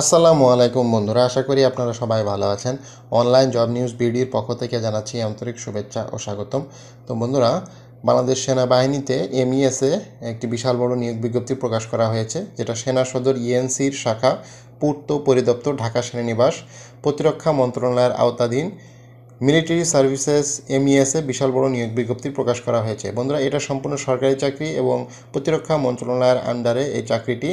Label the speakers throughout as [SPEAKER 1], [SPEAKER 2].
[SPEAKER 1] আসসালামু আলাইকুম বন্ধুরা আশা করি আপনারা সবাই ভালো আছেন অনলাইন জব নিউজ বিডির পক্ষ থেকে জানাচ্ছি আন্তরিক শুভেচ্ছা ও স্বাগতম তো বন্ধুরা বাংলাদেশ সেনাবাহিনীতে এমইএসএ e একটি বিশাল বড় নিয়োগ বিজ্ঞপ্তি প্রকাশ করা হয়েছে যেটা সেনা সদর ইএনসির e শাখা পূর্ত পরিদপ্তর ঢাকা সেনানিবাস প্রতিরক্ষা মন্ত্রণালয়ের আওতাধীন মিলিটারি সার্ভিসেস এমইএসএ e বিশাল বড় নিয়োগ বিজ্ঞপ্তি প্রকাশ করা হয়েছে বন্ধুরা এটা সম্পূর্ণ সরকারি চাকরি এবং প্রতিরক্ষা মন্ত্রণালয়ের আন্ডারে এই চাকরিটি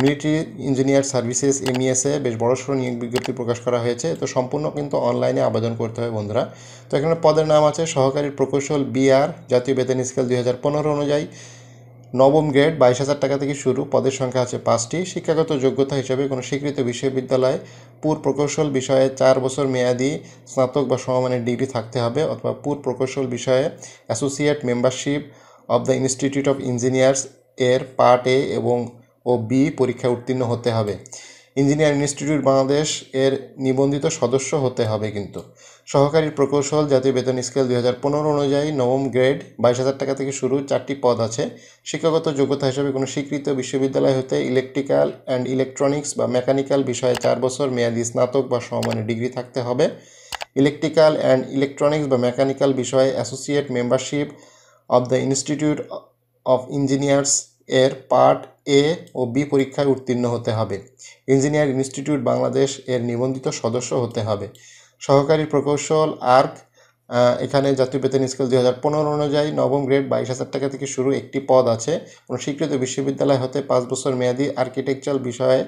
[SPEAKER 1] মিলিটারি ইঞ্জিনিয়ার সার্ভিসেস এমইএসএ বেশ বড়সড় নিয়োগ বিজ্ঞপ্তি প্রকাশ করা হয়েছে তো সম্পূর্ণ কিন্তু অনলাইনে আবেদন করতে হবে বন্ধুরা তো এখানে পদের নাম আছে সহকারী প্রকৌশল বিআর জাতীয় বেতন স্কেল দুই অনুযায়ী নবম গ্রেড বাইশ হাজার টাকা থেকে শুরু পদের সংখ্যা আছে পাঁচটি শিক্ষাগত যোগ্যতা হিসেবে কোনো স্বীকৃত বিশ্ববিদ্যালয়ে পুর প্রকৌশল বিষয়ে চার বছর মেয়াদি স্নাতক বা সমমানের ডিগ্রি থাকতে হবে অথবা পুর প্রকৌশল বিষয়ে associate membership of the institute of engineers এর পার্ট এ এবং ও বি পরীক্ষায় উত্তীর্ণ হতে হবে ইঞ্জিনিয়ারিং ইনস্টিটিউট বাংলাদেশ এর নিবন্ধিত সদস্য হতে হবে কিন্তু সহকারী প্রকৌশল জাতীয় বেতন স্কেল দুই হাজার পনেরো অনুযায়ী নবম গ্রেড বাইশ হাজার টাকা থেকে শুরু চারটি পদ আছে শিক্ষাগত যোগ্যতা হিসেবে কোনো স্বীকৃত বিশ্ববিদ্যালয় হতে ইলেকট্রিক্যাল অ্যান্ড ইলেকট্রনিক্স বা মেকানিক্যাল বিষয়ে চার বছর মেয়াদী স্নাতক বা সমমানের ডিগ্রি থাকতে হবে ইলেকট্রিক্যাল অ্যান্ড ইলেকট্রনিক্স বা মেকানিক্যাল বিষয়ে associate membership of the institute of engineers এর পার্ট এ ও বি পরীক্ষায় উত্তীর্ণ হতে হবে ইঞ্জিনিয়ার ইনস্টিটিউট বাংলাদেশ এর নিবন্ধিত সদস্য হতে হবে সহকারী প্রকৌশল আর্ক এখানে জাতীয় বেতন স্কেল দুই হাজার পনেরো অনুযায়ী নবম গ্রেড বাইশ হাজার টাকা থেকে শুরু একটি পদ আছে কোনো স্বীকৃত বিশ্ববিদ্যালয় হতে পাঁচ বছর মেয়াদী আর্কিটেকচার বিষয়ে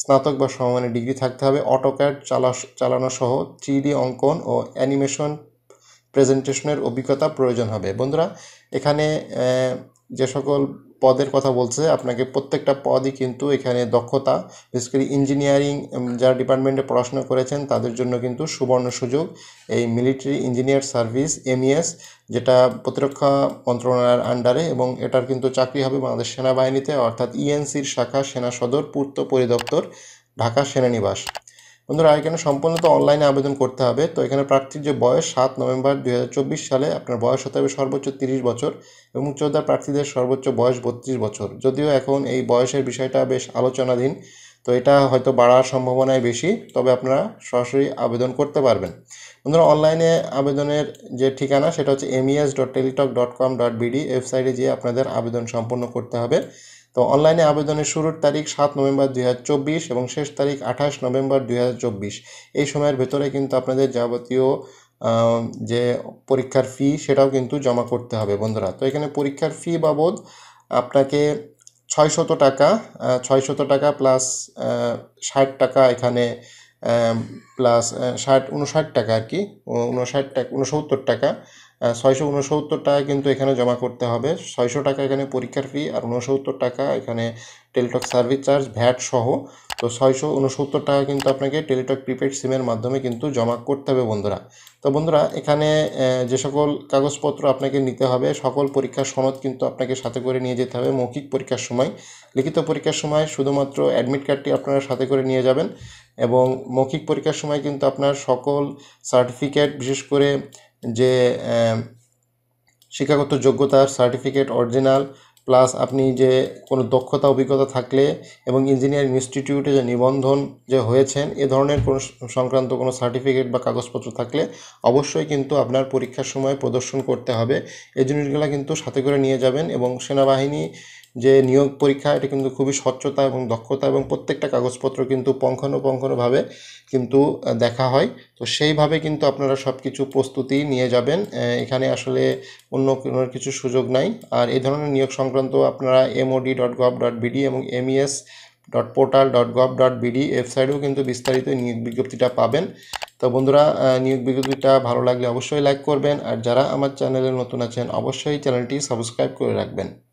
[SPEAKER 1] স্নাতক বা সমমানের ডিগ্রি থাকতে হবে অটোক্যাড চালা চালানো সহ থ্রি অঙ্কন ও অ্যানিমেশন প্রেজেন্টেশনের অভিজ্ঞতা প্রয়োজন হবে বন্ধুরা এখানে যে সকল পদের কথা বলছে আপনাকে প্রত্যেকটা পদই কিন্তু এখানে দক্ষতা বিশেষ করে ইঞ্জিনিয়ারিং যারা ডিপার্টমেন্টে পড়াশোনা করেছেন তাদের জন্য কিন্তু সুবর্ণ সুযোগ এই মিলিটারি ইঞ্জিনিয়ার সার্ভিস এমইএস যেটা প্রতিরক্ষা মন্ত্রণালয়ের আন্ডারে এবং এটার কিন্তু চাকরি হবে বাংলাদেশ সেনাবাহিনীতে অর্থাৎ ইএনসির e শাখা সেনা সদর পূর্ত পরিদপ্তর ঢাকা সেনানিবাস বন্ধুরা এখানে সম্পূর্ণ তো অনলাইনে আবেদন করতে হবে তো এখানে প্রার্থীর যে বয়স সাত নভেম্বর দুই সালে আপনার বয়স হতে হবে সর্বোচ্চ তিরিশ বছর এবং চোদ্দার প্রার্থীদের সর্বোচ্চ বয়স বত্রিশ বছর যদিও এখন এই বয়সের বিষয়টা বেশ আলোচনাধীন তো এটা হয়তো বাড়ার সম্ভাবনাই বেশি তবে আপনারা সরাসরি আবেদন করতে পারবেন বন্ধুরা অনলাইনে আবেদনের যে ঠিকানা সেটা হচ্ছে MES dot Teletalk dot com dot BD ওয়েবসাইটে যেয়ে আপনাদের আবেদন সম্পন্ন করতে হবে তো অনলাইনে আবেদনের শুরুর তারিখ সাত নভেম্বর দুই এবং শেষ তারিখ আঠাশ নভেম্বর দুই এই সময়ের ভেতরে কিন্তু আপনাদের যাবতীয় যে পরীক্ষার ফি সেটাও কিন্তু জমা করতে হবে বন্ধুরা তো এখানে পরীক্ষার ফি বাবদ আপনাকে ছয়শত টাকা ছয়শত টাকা প্লাস ষাট টাকা এখানে প্লাস ষাট উনষাট টাকা আর কি উনষাট টাকা উনসত্তর টাকা ছয়শো উনসত্তর টাকা কিন্তু এখানে জমা করতে হবে ছয়শো টাকা এখানে পরীক্ষার ফি আর উনসত্তর টাকা এখানে টেলটক সার্ভিস চার্জ ভ্যাট সহ তো ছয়শো উনসত্তর টাকা কিন্তু আপনাকে টেলিটক প্রিপেড সিমের মাধ্যমে কিন্তু জমা করতে হবে বন্ধুরা তো বন্ধুরা এখানে যে সকল কাগজপত্র আপনাকে নিতে হবে সকল পরীক্ষার সনদ কিন্তু আপনাকে সাথে করে নিয়ে যেতে হবে মৌখিক পরীক্ষার সময় লিখিত পরীক্ষার সময় শুধুমাত্র অ্যাডমিট কার্ডটি আপনারা সাথে করে নিয়ে যাবেন এবং মৌখিক পরীক্ষার সময় কিন্তু আপনার সকল সার্টিফিকেট বিশেষ করে যে শিক্ষাগত যোগ্যতার সার্টিফিকেট অরিজিনাল প্লাস আপনি যে কোনো দক্ষতা অভিজ্ঞতা থাকলে এবং ইঞ্জিনিয়ারিং ইনস্টিটিউটে যে নিবন্ধন যে হয়েছেন এ ধরনের কোনো সংক্রান্ত কোনো সার্টিফিকেট বা কাগজপত্র থাকলে অবশ্যই কিন্তু আপনার পরীক্ষার সময় প্রদর্শন করতে হবে এই জিনিসগুলো কিন্তু সাথে করে নিয়ে যাবেন এবং সেনাবাহিনী যে নিয়োগ পরীক্ষা এটা কিন্তু খুবই স্বচ্ছতা এবং দক্ষতা এবং প্রত্যেকটা কাগজপত্র কিন্তু পঙ্খানুপঙ্খনভাবে কিন্তু দেখা হয় তো সেইভাবে কিন্তু আপনারা সব কিছু প্রস্তুতি নিয়ে যাবেন এখানে আসলে অন্য কোনো কিছু সুযোগ নাই আর এই ধরনের নিয়োগ সংক্রান্ত আপনারা MOD dot gov dot BD এবং MES dot portal dot gov dot BD ওয়েবসাইটেও কিন্তু বিস্তারিত নিয়োগ বিজ্ঞপ্তিটা পাবেন তো বন্ধুরা নিয়োগ বিজ্ঞপ্তিটা ভালো লাগলে অবশ্যই লাইক করবেন আর যারা আমার চ্যানেলে নতুন আছেন অবশ্যই চ্যানেলটি সাবস্ক্রাইব করে রাখবেন